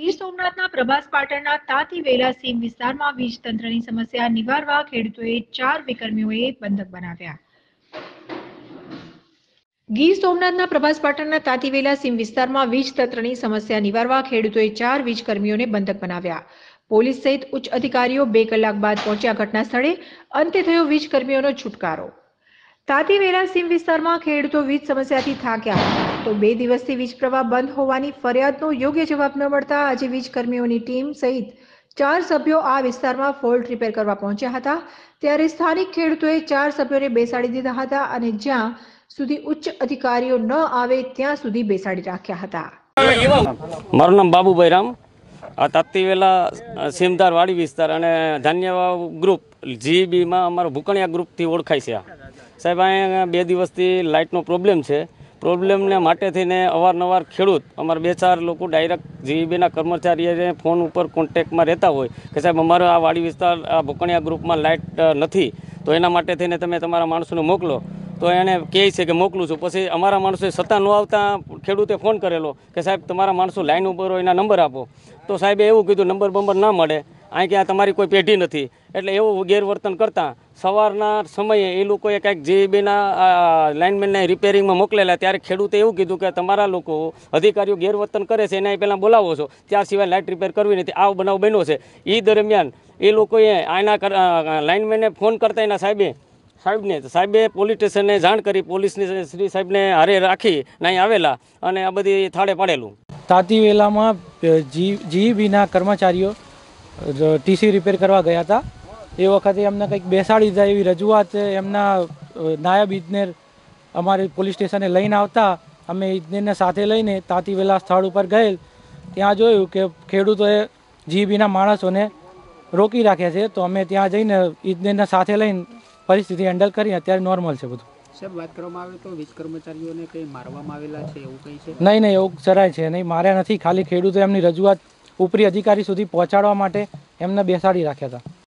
ગીર સોમનાથના પ્રભાસ પાટણના તાતી વેલા સીમ વિસ્તારમાં વીજ તંત્રની સમસ્યા નિવારવા ખેડૂતોએ ચાર વિકર્મીઓએ બંધક બનાવ્યા ગીર સોમનાથના પ્રભાસ પાટણના તાતીવેલા સીમ વિસ્તારમાં વીજ તંત્રની સમસ્યા નિવારવા ખેડૂતોએ ચાર વીજકર્મીઓને બંધક બનાવ્યા પોલીસ સહિત ઉચ્ચ અધિકારીઓ બે કલાક બાદ પહોંચ્યા ઘટના સ્થળે અંતે થયો વીજકર્મીઓનો છુટકારો તાતીવેરા સીમ વિસ્તારમાં ખેડૂતો વીજ સમસ્યાથી થાક્યા તો બે દિવસથી વીજ પ્રવાહ બંધ હોવાની ફરિયાદનો યોગ્ય જવાબ ન મળતા આજે વીજ કર્મીઓની ટીમ સહિત ચાર સભ્યો આ વિસ્તારમાં ફોલ્ટ રિપેર કરવા પહોંચ્યા હતા ત્યારે સ્થાનિક ખેડૂતોએ ચાર સભ્યોને બેસાડી દીધા હતા અને જ્યાં સુધી ઉચ્ચ અધિકારીઓ ન આવે ત્યાં સુધી બેસાડી રાખ્યા હતા મારું નામ બાબુભાઈ રામ આ વેલા સીમધાર વાડી વિસ્તાર અને ધાન્યવાવ ગ્રુપ જીબીમાં અમારો ભૂકણિયા ગ્રુપથી ઓળખાય છે આ સાહેબ અહીંયા બે દિવસથી લાઇટનો પ્રોબ્લેમ છે પ્રોબ્લેમને માટે થઈને અવારનવાર ખેડૂત અમારા બે ચાર લોકો ડાયરેક્ટ જીબીના કર્મચારીએ ફોન ઉપર કોન્ટેક્ટમાં રહેતા હોય કે સાહેબ અમારો આ વાડી વિસ્તાર આ ભૂકણિયા ગ્રુપમાં લાઇટ નથી તો એના માટે થઈને તમે તમારા માણસોને મોકલો તો એને કહે છે કે મોકલું છું પછી અમારા માણસોએ સત્તા ન આવતા ખેડૂતે ફોન કરેલો કે સાહેબ તમારા માણસો લાઈન ઉપર હોય એના નંબર આપો તો સાહેબે એવું કીધું નંબર બંબર ના મળે અહીં કે આ તમારી કોઈ પેઢી નથી એટલે એવું ગેરવર્તન કરતાં સવારના સમયે એ લોકોએ કાંઈક જેબીના લાઇનમેનને રિપેરિંગમાં મોકલેલા ત્યારે ખેડૂતે એવું કીધું કે તમારા લોકો અધિકારીઓ ગેરવર્તન કરે છે એને પહેલાં બોલાવો છો ત્યાં સિવાય લાઇટ રિપેર કરવી નથી આવો બનાવ બન્યો છે એ દરમિયાન એ લોકોએ આના લાઇનમેનને ફોન કરતા એના સાહેબે સાહેબને સાહેબે પોલીસ સ્ટેશને જાણ કરી પોલીસની શ્રી સાહેબને હારે રાખી નહીં આવેલા અને આ બધી થાળે પાડેલું તાતી વેલામાં જી જીઈબીના કર્મચારીઓ ટીસી રિપેર કરવા ગયા હતા એ વખતે એમને કંઈક બેસાડી દીધા એવી રજૂઆત એમના નાયબ ઇજનેર અમારે પોલીસ સ્ટેશને લઈને આવતા અમે ઇજનેરને સાથે લઈને તાતીવેલા સ્થળ ઉપર ગયેલ ત્યાં જોયું કે ખેડૂતોએ જીબીના માણસોને રોકી રાખ્યા છે તો અમે ત્યાં જઈને ઇજનેરને સાથે લઈને પરિસ્થિતિ હેન્ડલ કરી અત્યારે નોર્મલ છે બધું સાહેબ વાત કરવામાં આવે તો વીજ કર્મચારીઓને કંઈ મારવામાં આવેલા છે એવું નહીં નહીં એવું જરાય છે નહીં માર્યા નથી ખાલી ખેડૂતો એમની રજૂઆત ઉપરી અધિકારી સુધી પહોંચાડવા માટે એમને બેસાડી રાખ્યા હતા